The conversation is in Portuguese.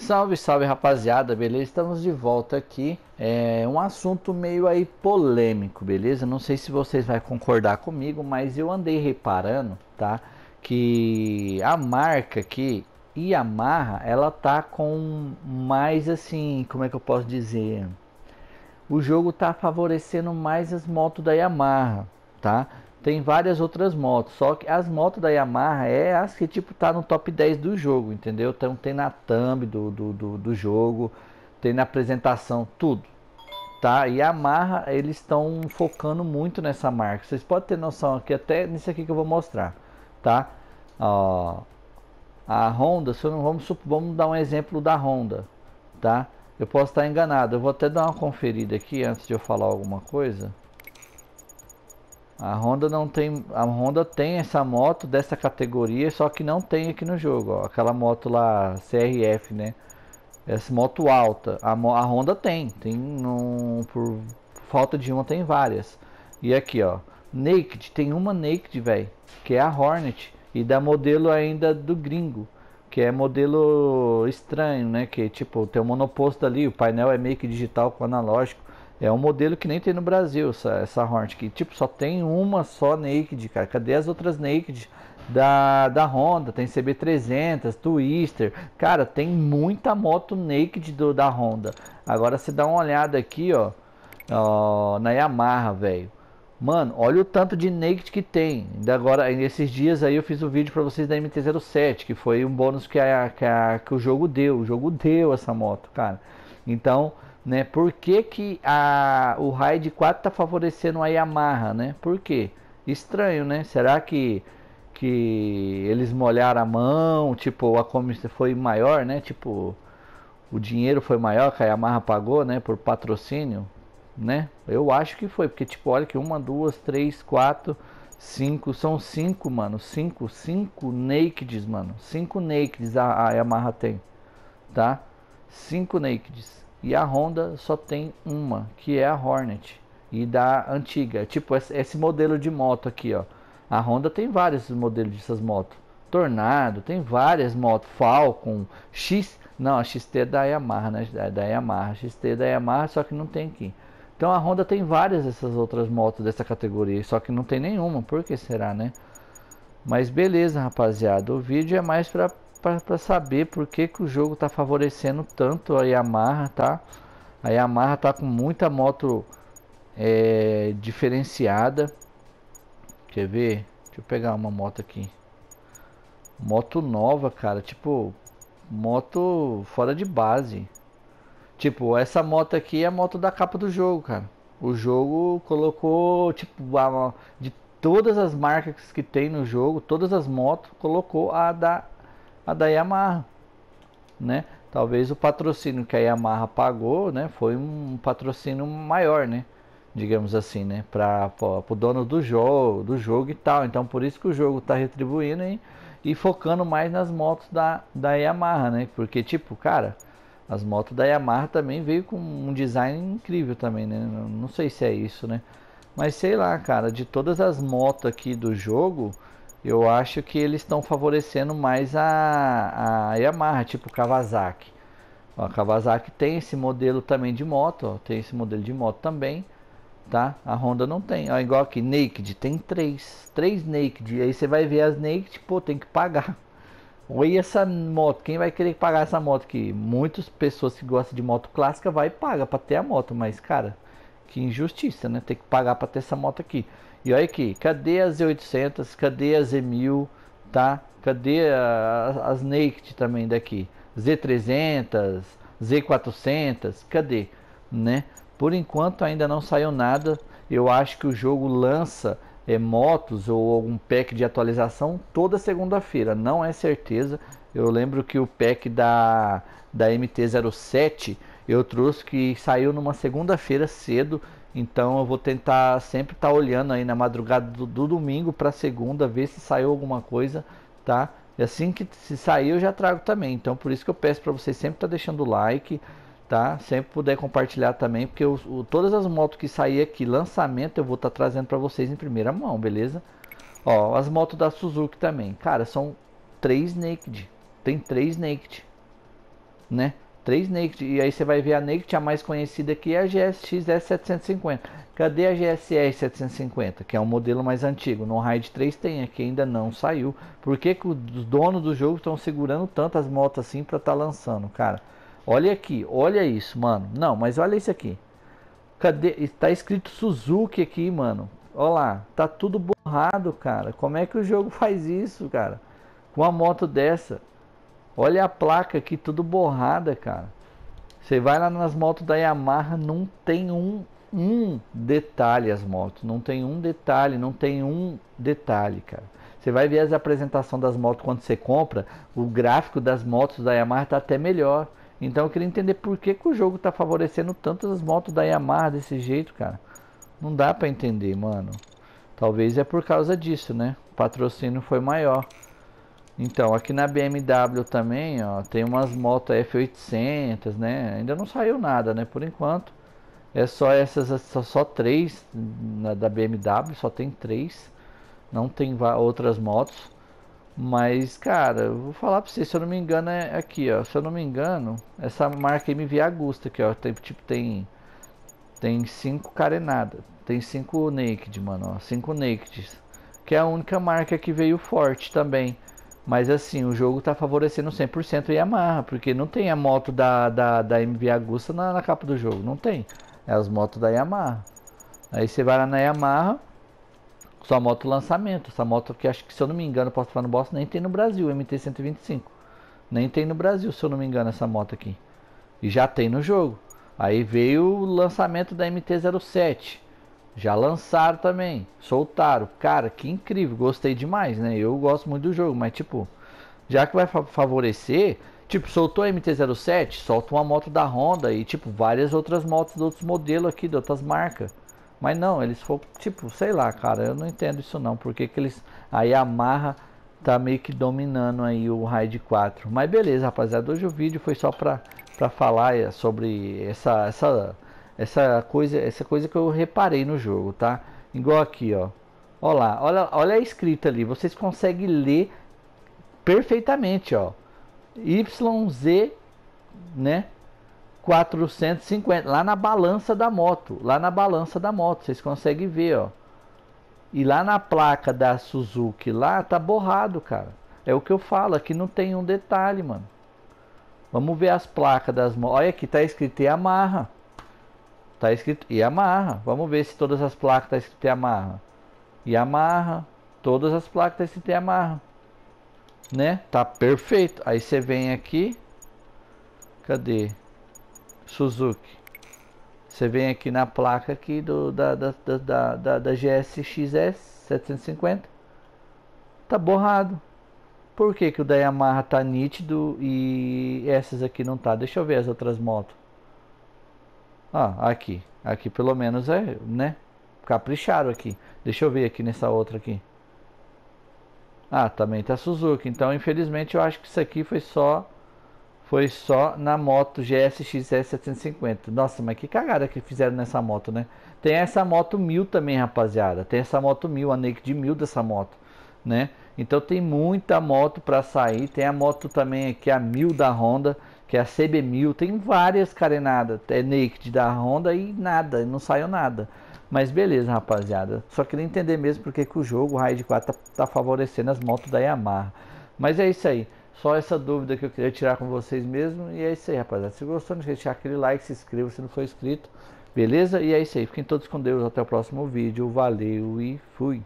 Salve, salve rapaziada, beleza? Estamos de volta aqui. É um assunto meio aí polêmico, beleza? Não sei se vocês vão concordar comigo, mas eu andei reparando, tá? Que a marca aqui, Yamaha, ela tá com mais assim, como é que eu posso dizer? O jogo tá favorecendo mais as motos da Yamaha, tá? Tem várias outras motos, só que as motos da Yamaha é as que tipo tá no top 10 do jogo, entendeu? Então tem na thumb do, do, do, do jogo, tem na apresentação, tudo. Tá? E a Yamaha, eles estão focando muito nessa marca. Vocês podem ter noção aqui, até nisso aqui que eu vou mostrar, tá? Ó, a Honda, se eu não vamos, vamos dar um exemplo da Honda, tá? Eu posso estar enganado, eu vou até dar uma conferida aqui antes de eu falar alguma coisa. A Honda não tem, a Honda tem essa moto dessa categoria, só que não tem aqui no jogo, ó, aquela moto lá CRF, né? Essa moto alta, a, a Honda tem, tem um, por falta de uma tem várias. E aqui, ó, Naked, tem uma Naked, velho, que é a Hornet e da modelo ainda do gringo, que é modelo estranho, né? Que tipo, tem um monoposto ali, o painel é meio que digital com analógico. É um modelo que nem tem no Brasil, essa, essa Hornet, que tipo, só tem uma só naked, cara. Cadê as outras naked da, da Honda? Tem CB300, Twister, cara, tem muita moto naked do, da Honda. Agora você dá uma olhada aqui, ó, ó na Yamaha, velho. Mano, olha o tanto de naked que tem. Ainda agora, nesses dias aí eu fiz um vídeo para vocês da MT-07, que foi um bônus que, a, que, a, que o jogo deu. O jogo deu essa moto, cara. Então né? Por que, que a, o Raid 4 tá favorecendo a Yamaha, né? Por quê? Estranho, né? Será que, que eles molharam a mão? Tipo, a comissão foi maior, né? Tipo, o dinheiro foi maior que a Yamaha pagou, né? Por patrocínio, né? Eu acho que foi, porque, tipo, olha que uma, duas, três, quatro, cinco, são cinco, mano. Cinco, cinco nakeds, mano. Cinco nakeds a, a Yamaha tem, tá? Cinco nakeds. E a Honda só tem uma, que é a Hornet. E da antiga. É tipo, esse modelo de moto aqui, ó. A Honda tem vários modelos dessas motos. Tornado, tem várias motos. Falcon, X. Não, a XT é da Yamaha, né? É da Yamaha. A XT é da Yamaha, só que não tem aqui. Então a Honda tem várias dessas outras motos dessa categoria, só que não tem nenhuma. Por que será, né? Mas beleza, rapaziada. O vídeo é mais para para saber por que, que o jogo está favorecendo tanto a Yamaha, tá? A Yamaha tá com muita moto é, diferenciada. Quer ver? Deixa eu pegar uma moto aqui. Moto nova, cara. Tipo, moto fora de base. Tipo, essa moto aqui é a moto da capa do jogo, cara. O jogo colocou, tipo, a, de todas as marcas que tem no jogo, todas as motos, colocou a da a da Yamaha, né? Talvez o patrocínio que a Yamaha pagou, né, foi um patrocínio maior, né? Digamos assim, né, para o dono do jogo, do jogo e tal. Então por isso que o jogo está retribuindo hein? e focando mais nas motos da da Yamaha, né? Porque tipo, cara, as motos da Yamaha também veio com um design incrível também, né? Não sei se é isso, né? Mas sei lá, cara, de todas as motos aqui do jogo, eu acho que eles estão favorecendo mais a, a Yamaha, tipo Kawasaki. A Kawasaki tem esse modelo também de moto, ó, tem esse modelo de moto também, tá? A Honda não tem. Ó, igual aqui, Naked, tem três, três Naked. Aí você vai ver as Naked, pô, tem que pagar. Oi, essa moto, quem vai querer pagar essa moto aqui? Muitas pessoas que gostam de moto clássica vai e paga para ter a moto, mas cara, que injustiça, né? Ter que pagar para ter essa moto aqui. E olha aqui, cadê as Z800, cadê as Z1000, tá? Cadê a, as Naked também daqui? Z300, Z400, cadê? Né? Por enquanto ainda não saiu nada. Eu acho que o jogo lança é, motos ou algum pack de atualização toda segunda-feira. Não é certeza. Eu lembro que o pack da, da MT-07 eu trouxe que saiu numa segunda-feira cedo, então eu vou tentar sempre estar tá olhando aí na madrugada do, do domingo para segunda, ver se saiu alguma coisa, tá? E assim que se sair eu já trago também. Então por isso que eu peço para vocês sempre estar tá deixando o like, tá? Sempre puder compartilhar também, porque eu, o, todas as motos que sair aqui, lançamento, eu vou estar tá trazendo para vocês em primeira mão, beleza? Ó, as motos da Suzuki também. Cara, são três naked. Tem três naked, né? 3 Naked. E aí você vai ver a Naked, a mais conhecida que é a GSX-S 750. Cadê a GSR 750, que é um modelo mais antigo? No Raid 3 tem, aqui é ainda não saiu. Por que, que os donos do jogo estão segurando tantas motos assim para estar tá lançando, cara? Olha aqui, olha isso, mano. Não, mas olha isso aqui. Cadê? Está escrito Suzuki aqui, mano. Olha lá, tá tudo borrado, cara. Como é que o jogo faz isso, cara? Com uma moto dessa. Olha a placa aqui, tudo borrada, cara. Você vai lá nas motos da Yamaha, não tem um, um detalhe as motos. Não tem um detalhe, não tem um detalhe, cara. Você vai ver as apresentação das motos quando você compra, o gráfico das motos da Yamaha tá até melhor. Então eu queria entender por que, que o jogo tá favorecendo tantas as motos da Yamaha desse jeito, cara. Não dá para entender, mano. Talvez é por causa disso, né? O patrocínio foi maior. Então, aqui na BMW também, ó, tem umas motos F800, né? Ainda não saiu nada, né? Por enquanto, é só essas, é só, só três na, da BMW, só tem três. Não tem outras motos. Mas, cara, eu vou falar pra vocês, se eu não me engano, é aqui, ó. Se eu não me engano, essa marca MV Agusta aqui, ó. Tem, tipo, tem. Tem cinco carenadas. Tem cinco naked, mano, ó. Cinco nakeds, Que é a única marca que veio forte também. Mas assim, o jogo tá favorecendo 100% Yamaha, porque não tem a moto da, da, da MV Agusta na, na, capa do jogo, não tem. É as motos da Yamaha. Aí você vai lá na Yamaha, sua moto lançamento. Essa moto que acho que, se eu não me engano, posso falar no boss, nem tem no Brasil, MT-125. Nem tem no Brasil, se eu não me engano, essa moto aqui. E já tem no jogo. Aí veio o lançamento da MT-07 já lançaram também, soltaram. Cara, que incrível, gostei demais, né? Eu gosto muito do jogo, mas tipo, já que vai favorecer, tipo, soltou a MT-07, solta uma moto da Honda e tipo várias outras motos de outros modelos aqui, de outras marcas. Mas não, eles foram, tipo, sei lá, cara, eu não entendo isso não, porque que eles a Yamaha tá meio que dominando aí o Raid 4. Mas beleza, rapaziada, hoje o vídeo foi só pra para falar é, sobre essa essa essa coisa, essa coisa que eu reparei no jogo, tá? Igual aqui, ó. Olha lá, olha, olha a escrita ali. Vocês conseguem ler perfeitamente, ó. YZ, né? 450 lá na balança da moto, lá na balança da moto, vocês conseguem ver, ó. E lá na placa da Suzuki lá tá borrado, cara. É o que eu falo, aqui não tem um detalhe, mano. Vamos ver as placas das motos. Olha aqui tá escrito Yamaha. Tá escrito Yamaha. Vamos ver se todas as placas tá escrito Yamaha. Yamaha. Todas as placas tá escrito Yamaha. Né? Tá perfeito. Aí você vem aqui. Cadê? Suzuki. Você vem aqui na placa aqui do, da, da, da, da, da GSXS 750. Tá borrado. Por que, que o da Yamaha tá nítido e essas aqui não tá? Deixa eu ver as outras motos. Ó, ah, aqui. Aqui pelo menos é, né? Capricharam aqui. Deixa eu ver aqui nessa outra aqui. Ah, também tá Suzuki. Então, infelizmente, eu acho que isso aqui foi só foi só na moto gsx S 750. Nossa, mas que cagada que fizeram nessa moto, né? Tem essa moto 1000 também, rapaziada. Tem essa moto 1000, a Naked 1000 dessa moto, né? Então tem muita moto para sair. Tem a moto também aqui, a 1000 da Honda que é a CB1000, tem várias carenadas, é naked da Honda e nada, não saiu nada. Mas beleza, rapaziada. Só queria entender mesmo porque que o jogo o Raid 4 tá, tá, favorecendo as motos da Yamaha. Mas é isso aí. Só essa dúvida que eu queria tirar com vocês mesmo. E é isso aí, rapaziada. Se gostou, não deixar aquele like, se inscreva se não for inscrito. Beleza? E é isso aí. Fiquem todos com Deus. Até o próximo vídeo. Valeu e fui.